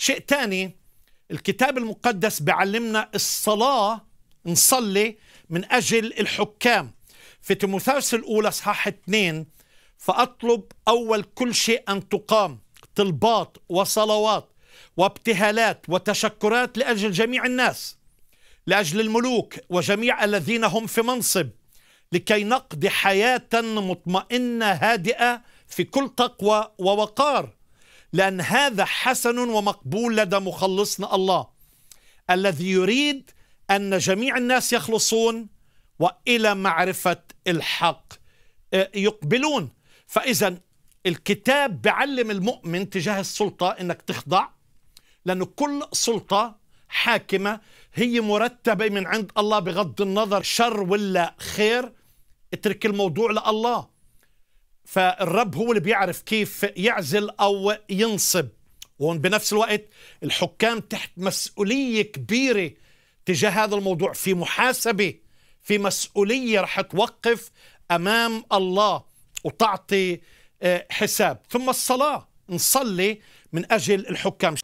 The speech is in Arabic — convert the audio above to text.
شيء ثاني الكتاب المقدس بيعلمنا الصلاة نصلي من أجل الحكام في تيموثاوس الأولى أصحاح 2 فأطلب أول كل شيء أن تقام طلبات وصلوات وابتهالات وتشكرات لأجل جميع الناس لأجل الملوك وجميع الذين هم في منصب لكي نقضي حياة مطمئنة هادئة في كل تقوى ووقار لأن هذا حسن ومقبول لدى مخلصنا الله الذي يريد أن جميع الناس يخلصون وإلى معرفة الحق آه، يقبلون فإذا الكتاب بعلم المؤمن تجاه السلطة أنك تخضع لأنه كل سلطة حاكمة هي مرتبة من عند الله بغض النظر شر ولا خير اترك الموضوع لله فالرب هو اللي بيعرف كيف يعزل أو ينصب وهون بنفس الوقت الحكام تحت مسؤولية كبيرة تجاه هذا الموضوع في محاسبة في مسؤولية رح توقف أمام الله وتعطي آه، حساب ثم الصلاة نصلي من أجل الحكام